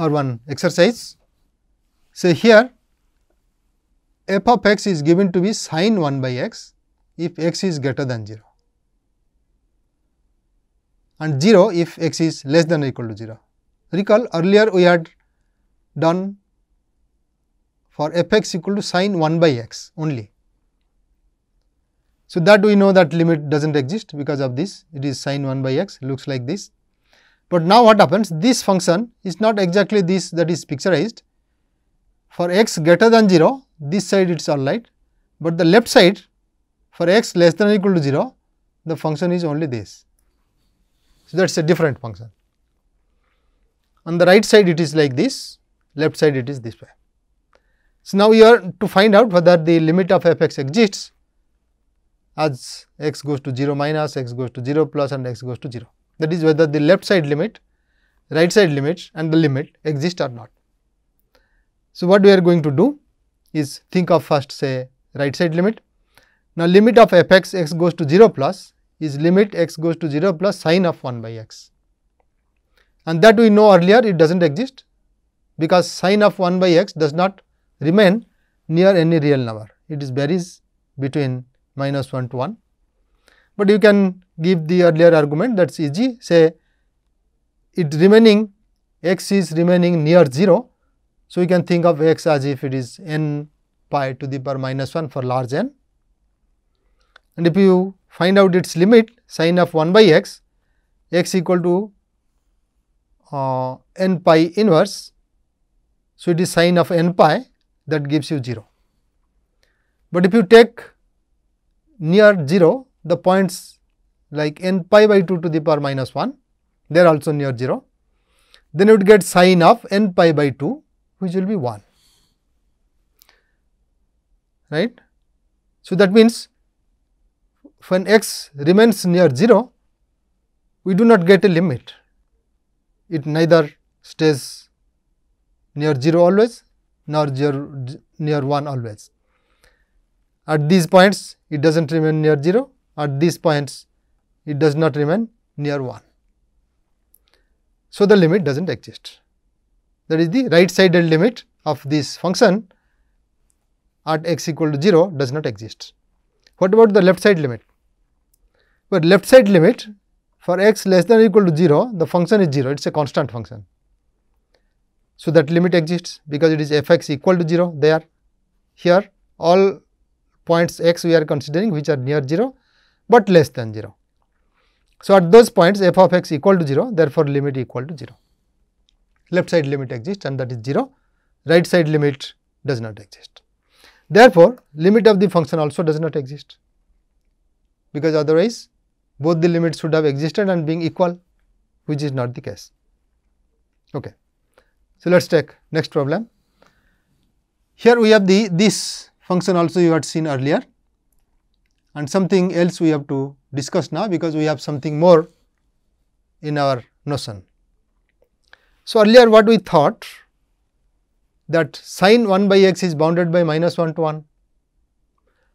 or one exercise. So, here f of x is given to be sine 1 by x if x is greater than 0 and 0 if x is less than or equal to 0. Recall earlier we had done for f x equal to sine 1 by x only. So, that we know that limit does not exist because of this it is sine 1 by x looks like this but now what happens? This function is not exactly this that is picturized. For x greater than 0, this side it is alright, but the left side for x less than or equal to 0, the function is only this. So, that is a different function. On the right side it is like this, left side it is this way. So, now you are to find out whether the limit of f x exists as x goes to 0 minus, x goes to 0 plus and x goes to 0 that is whether the left side limit, right side limit, and the limit exist or not. So, what we are going to do is think of first say right side limit. Now, limit of f x x goes to 0 plus is limit x goes to 0 plus sine of 1 by x and that we know earlier it does not exist because sine of 1 by x does not remain near any real number, it is varies between minus 1 to 1 but you can give the earlier argument that is easy say it remaining x is remaining near 0. So, you can think of x as if it is n pi to the power minus 1 for large n and if you find out its limit sine of 1 by x, x equal to uh, n pi inverse. So, it is sine of n pi that gives you 0. But if you take near 0, the points like n pi by 2 to the power minus 1, they are also near 0. Then you would get sine of n pi by 2 which will be 1, right. So, that means when x remains near 0, we do not get a limit. It neither stays near 0 always nor near 1 always. At these points, it does not remain near 0, at these points it does not remain near 1. So, the limit does not exist. That is the right sided limit of this function at x equal to 0 does not exist. What about the left side limit? But left side limit for x less than or equal to 0, the function is 0, it is a constant function. So, that limit exists because it is fx equal to 0 there. Here all points x we are considering which are near 0, but less than 0. So, at those points f of x equal to 0 therefore, limit equal to 0. Left side limit exists and that is 0, right side limit does not exist. Therefore, limit of the function also does not exist because otherwise both the limits should have existed and being equal which is not the case. Okay. So, let us take next problem. Here we have the this function also you had seen earlier and something else we have to discuss now because we have something more in our notion. So, earlier what we thought that sine 1 by x is bounded by minus 1 to 1.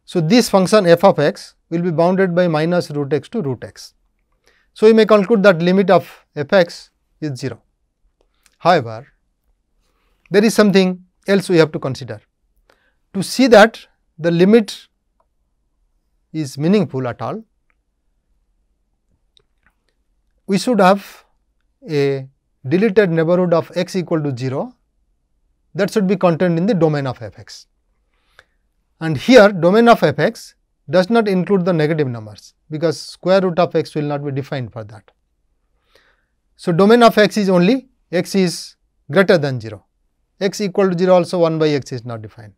So, this function f of x will be bounded by minus root x to root x. So, we may conclude that limit of f x is 0. However, there is something else we have to consider. To see that the limit is meaningful at all, we should have a deleted neighborhood of x equal to 0 that should be contained in the domain of fx. And here domain of fx does not include the negative numbers because square root of x will not be defined for that. So, domain of x is only x is greater than 0, x equal to 0 also 1 by x is not defined.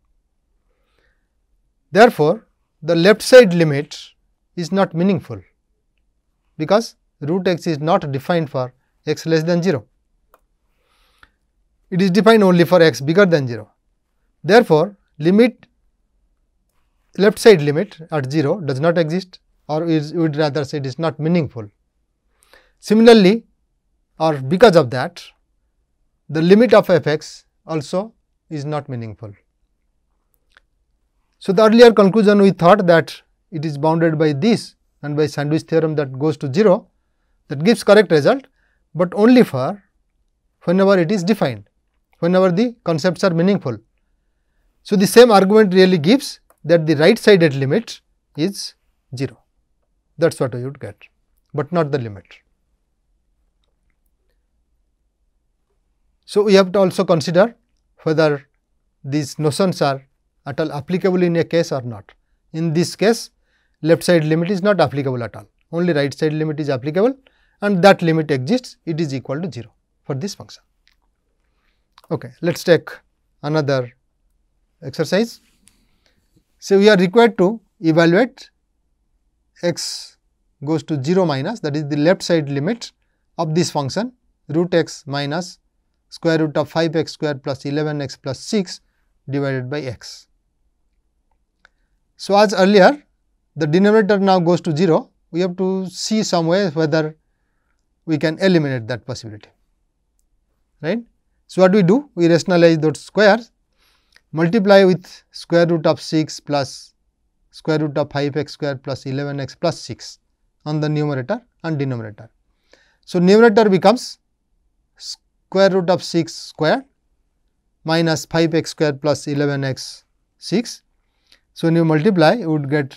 Therefore, the left side limit is not meaningful because root x is not defined for x less than 0. It is defined only for x bigger than 0. Therefore, limit left side limit at 0 does not exist or is we would rather say it is not meaningful. Similarly, or because of that, the limit of f x also is not meaningful. So, the earlier conclusion we thought that it is bounded by this and by sandwich theorem that goes to 0 that gives correct result, but only for whenever it is defined, whenever the concepts are meaningful. So, the same argument really gives that the right sided limit is 0 that is what you would get, but not the limit. So, we have to also consider whether these notions are at all applicable in a case or not. In this case, left side limit is not applicable at all, only right side limit is applicable and that limit exists, it is equal to 0 for this function. Okay, let us take another exercise. So, we are required to evaluate x goes to 0 minus that is the left side limit of this function root x minus square root of 5 x square plus 11 x plus 6 divided by x. So, as earlier the denominator now goes to 0, we have to see some way whether we can eliminate that possibility, right. So, what we do? We rationalize those squares, multiply with square root of 6 plus square root of 5 x square plus 11 x plus 6 on the numerator and denominator. So, numerator becomes square root of 6 square minus 5 x square plus 11 x 6 so, when you multiply you would get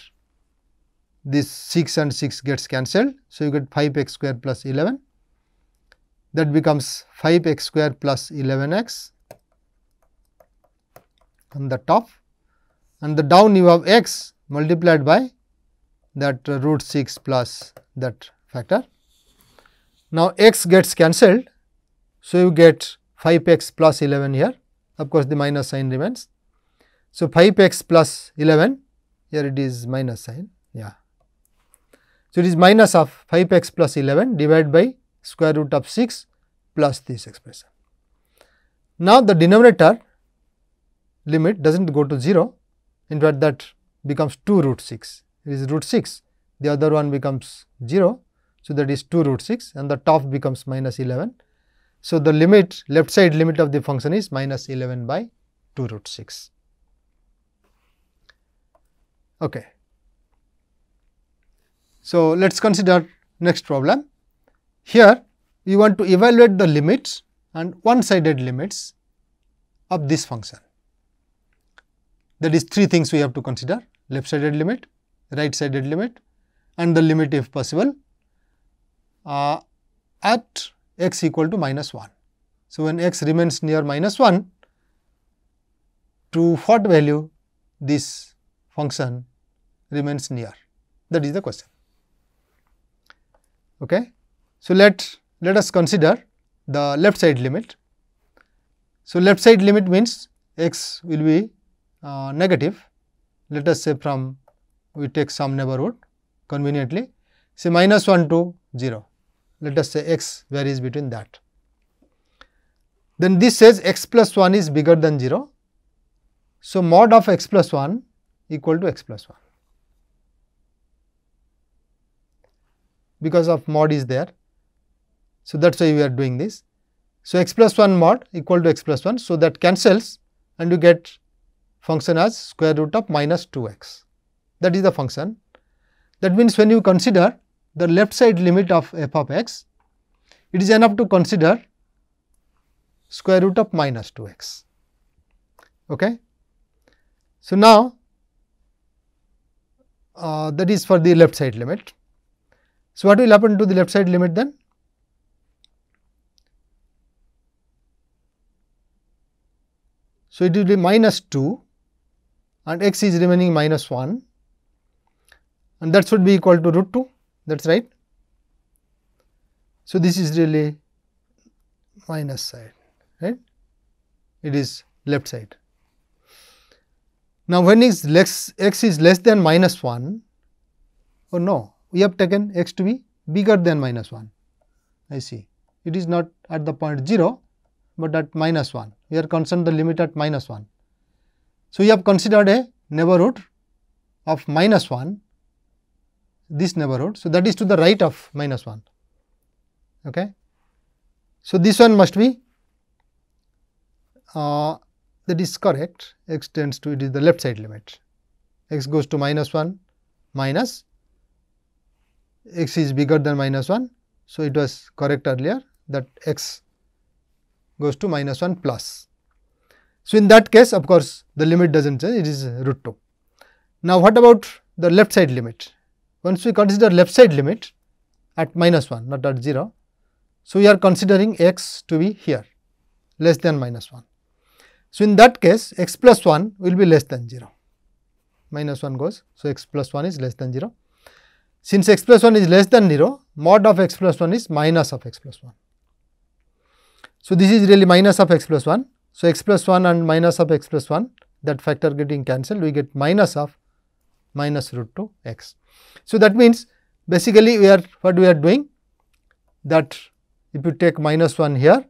this 6 and 6 gets cancelled. So, you get 5 x square plus 11 that becomes 5 x square plus 11 x on the top and the down you have x multiplied by that root 6 plus that factor. Now, x gets cancelled. So, you get 5 x plus 11 here of course, the minus sign remains so, 5x plus 11, here it is minus sign, yeah. So, it is minus of 5x plus 11 divided by square root of 6 plus this expression. Now, the denominator limit does not go to 0, in fact that becomes 2 root 6, it is root 6, the other one becomes 0. So, that is 2 root 6 and the top becomes minus 11. So, the limit left side limit of the function is minus 11 by 2 root 6. Okay. So, let us consider next problem. Here we want to evaluate the limits and one sided limits of this function. That is three things we have to consider left sided limit, right sided limit and the limit if possible uh, at x equal to minus 1. So, when x remains near minus 1 to what value this function remains near? That is the question. Okay. So, let, let us consider the left side limit. So, left side limit means x will be uh, negative, let us say from we take some neighborhood conveniently say minus 1 to 0, let us say x varies between that. Then this says x plus 1 is bigger than 0. So, mod of x plus 1 equal to x plus 1. Because of mod is there. So, that is why we are doing this. So, x plus 1 mod equal to x plus 1. So, that cancels and you get function as square root of minus 2x. That is the function. That means, when you consider the left side limit of f of x, it is enough to consider square root of minus 2x. Okay? So, now uh, that is for the left side limit. So, what will happen to the left side limit then? So, it will be minus 2 and x is remaining minus 1 and that should be equal to root 2 that is right. So, this is really minus side right it is left side. Now, when is less, x is less than minus 1, or oh no, we have taken x to be bigger than minus 1. I see. It is not at the point 0, but at minus 1. We are concerned the limit at minus 1. So, we have considered a neighborhood of minus 1, this neighborhood. So, that is to the right of minus 1. Okay. So, this one must be uh, that is correct x tends to it is the left side limit x goes to minus 1 minus x is bigger than minus 1. So, it was correct earlier that x goes to minus 1 plus. So, in that case of course, the limit does not change it is root 2. Now, what about the left side limit? Once we consider left side limit at minus 1 not at 0. So, we are considering x to be here less than minus 1. So, in that case x plus 1 will be less than 0, minus 1 goes. So, x plus 1 is less than 0. Since x plus 1 is less than 0, mod of x plus 1 is minus of x plus 1. So, this is really minus of x plus 1. So, x plus 1 and minus of x plus 1 that factor getting cancelled we get minus of minus root 2 x. So, that means basically we are what we are doing that if you take minus 1 here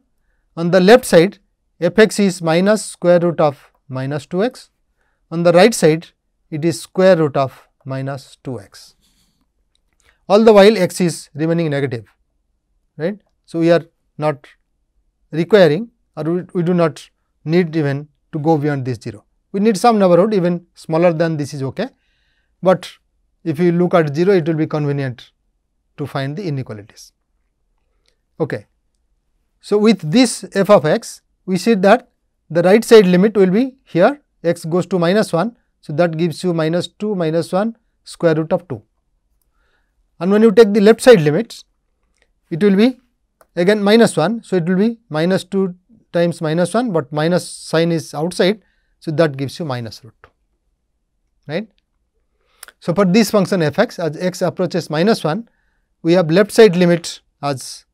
on the left side f x is minus square root of minus 2 x. On the right side, it is square root of minus 2 x. All the while x is remaining negative, right. So, we are not requiring or we, we do not need even to go beyond this 0. We need some neighborhood even smaller than this is ok, but if you look at 0 it will be convenient to find the inequalities. Okay. So, with this f of x we see that the right side limit will be here x goes to minus 1. So, that gives you minus 2 minus 1 square root of 2. And when you take the left side limits, it will be again minus 1. So, it will be minus 2 times minus 1, but minus sign is outside. So, that gives you minus root 2, right. So, for this function f x as x approaches minus 1, we have left side limit as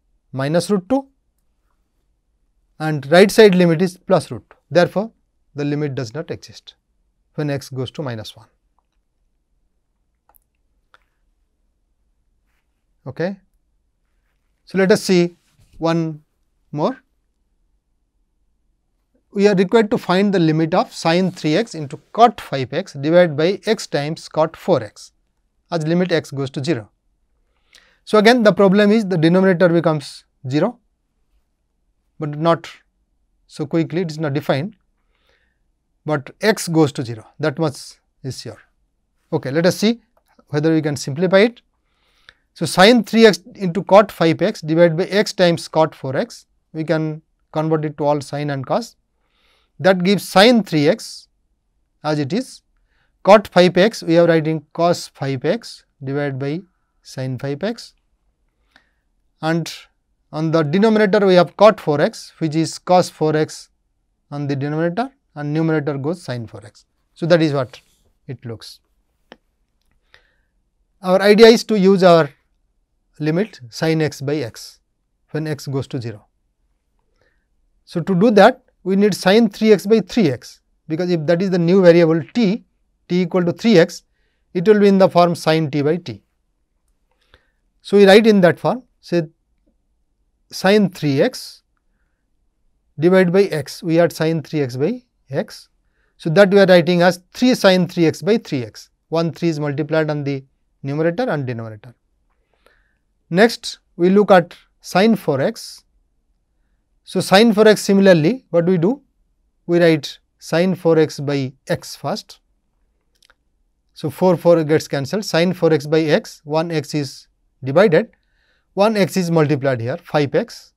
minus root 2 and right side limit is plus root. Therefore, the limit does not exist when x goes to minus 1. Okay. So, let us see one more. We are required to find the limit of sine 3x into cot 5x divided by x times cot 4x as limit x goes to 0. So, again the problem is the denominator becomes 0 but not so quickly, it is not defined, but x goes to 0, that much is sure. Okay, let us see whether we can simplify it. So, sine 3x into cot 5x divided by x times cot 4x, we can convert it to all sine and cos. That gives sine 3x as it is, cot 5x we are writing cos 5x divided by sine 5x and on the denominator we have cot 4x which is cos 4x on the denominator and numerator goes sin 4x. So, that is what it looks. Our idea is to use our limit sin x by x when x goes to 0. So, to do that we need sin 3x by 3x because if that is the new variable t, t equal to 3x, it will be in the form sin t by t. So, we write in that form say sine 3x divided by x. We had sine 3x by x. So, that we are writing as 3 sine 3x by 3x. 1 3 is multiplied on the numerator and denominator. Next, we look at sine 4x. So, sine 4x similarly, what we do? We write sine 4x by x first. So, 4 4 gets cancelled, sine 4x by x, 1 x is divided one x is multiplied here 5x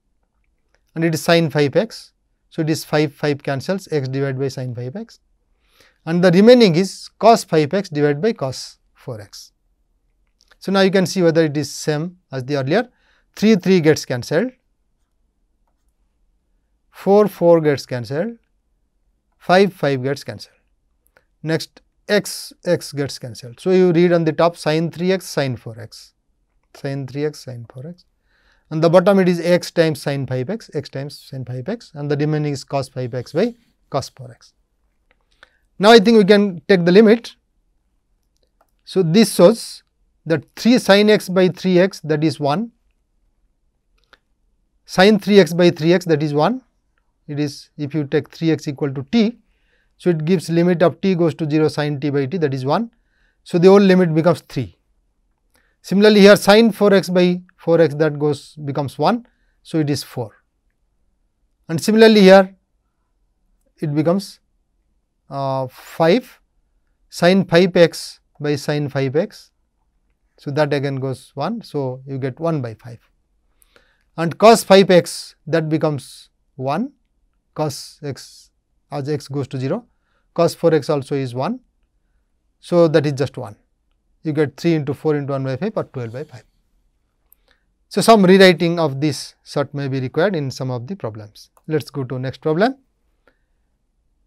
and it is sin 5x. So, it is 5 5 cancels x divided by sin 5x and the remaining is cos 5x divided by cos 4x. So, now you can see whether it is same as the earlier 3 3 gets cancelled, 4 4 gets cancelled, 5 5 gets cancelled. Next x x gets cancelled. So, you read on the top sin 3x sin 4x sine 3x sine 4x and the bottom it is x times sine 5x x times sine 5x and the remaining is cos 5x by cos 4x. Now, I think we can take the limit. So, this shows that 3 sine x by 3x that is 1 sine 3x by 3x that is 1 it is if you take 3x equal to t. So, it gives limit of t goes to 0 sine t by t that is 1. So, the whole limit becomes 3. Similarly, here sine 4x by 4x that goes becomes 1. So, it is 4 and similarly here it becomes uh, 5 sine 5x by sine 5x. So, that again goes 1. So, you get 1 by 5 and cos 5x that becomes 1 cos x as x goes to 0 cos 4x also is 1. So, that is just 1 you get 3 into 4 into 1 by 5 or 12 by 5. So, some rewriting of this sort may be required in some of the problems. Let us go to next problem.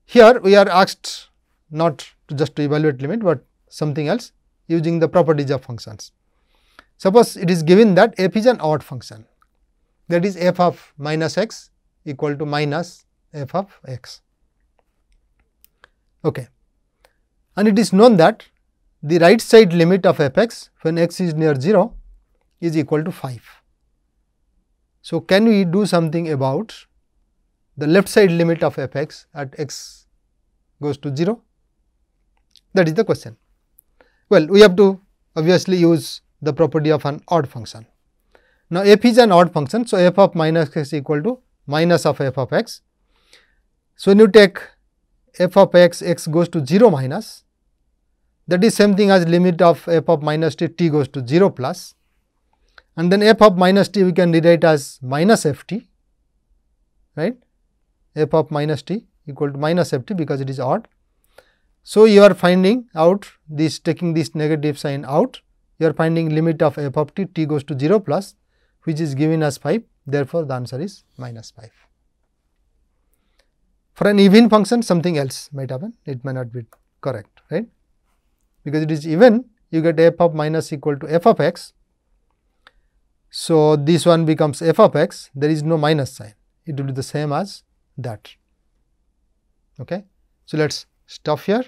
Here we are asked not to just to evaluate limit, but something else using the properties of functions. Suppose it is given that f is an odd function that is f of minus x equal to minus f of x. Okay. And it is known that the right side limit of f x when x is near 0 is equal to 5. So, can we do something about the left side limit of f x at x goes to 0? That is the question. Well, we have to obviously use the property of an odd function. Now, f is an odd function. So, f of minus x is equal to minus of f of x. So, when you take f of x, x goes to 0 minus, that is same thing as limit of f of minus t t goes to 0 plus and then f of minus t we can rewrite as minus f t right f of minus t equal to minus f t because it is odd. So, you are finding out this taking this negative sign out you are finding limit of f of t t goes to 0 plus which is given as 5 therefore, the answer is minus 5. For an even function something else might happen it may not be correct right because it is even you get f of minus equal to f of x. So, this one becomes f of x there is no minus sign it will be the same as that. Okay. So, let us stop here.